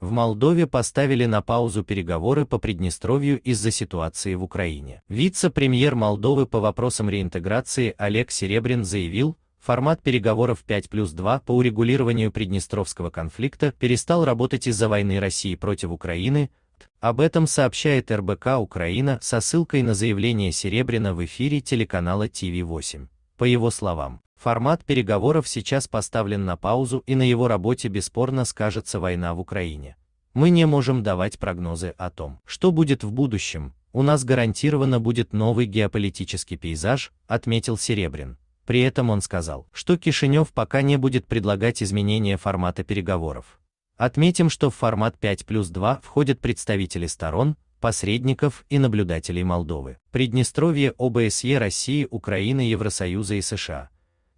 В Молдове поставили на паузу переговоры по Приднестровью из-за ситуации в Украине. Вице-премьер Молдовы по вопросам реинтеграции Олег Серебрин заявил, формат переговоров 5 плюс 2 по урегулированию Приднестровского конфликта перестал работать из-за войны России против Украины, об этом сообщает РБК «Украина» со ссылкой на заявление Серебрина в эфире телеканала ТВ-8. По его словам, Формат переговоров сейчас поставлен на паузу и на его работе бесспорно скажется война в Украине. Мы не можем давать прогнозы о том, что будет в будущем, у нас гарантированно будет новый геополитический пейзаж, отметил Серебрин. При этом он сказал, что Кишинев пока не будет предлагать изменения формата переговоров. Отметим, что в формат 5 плюс 2 входят представители сторон, посредников и наблюдателей Молдовы, Приднестровья, ОБСЕ, России, Украины, Евросоюза и США,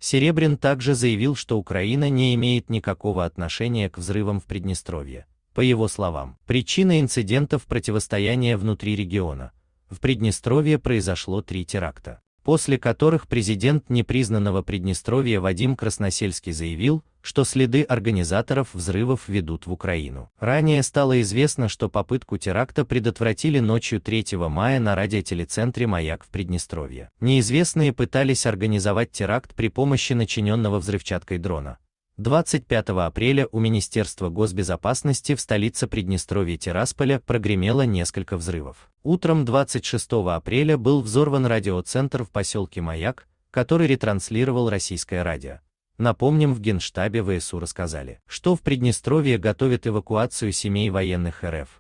Серебрин также заявил, что Украина не имеет никакого отношения к взрывам в Приднестровье. По его словам, причина инцидентов противостояния внутри региона. В Приднестровье произошло три теракта после которых президент непризнанного Приднестровья Вадим Красносельский заявил, что следы организаторов взрывов ведут в Украину. Ранее стало известно, что попытку теракта предотвратили ночью 3 мая на радиотелецентре «Маяк» в Приднестровье. Неизвестные пытались организовать теракт при помощи начиненного взрывчаткой дрона, 25 апреля у Министерства госбезопасности в столице Приднестровья Тирасполя прогремело несколько взрывов. Утром 26 апреля был взорван радиоцентр в поселке Маяк, который ретранслировал российское радио. Напомним, в Генштабе ВСУ рассказали, что в Приднестровье готовят эвакуацию семей военных РФ.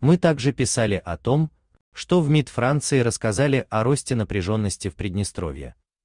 Мы также писали о том, что в МИД Франции рассказали о росте напряженности в Приднестровье.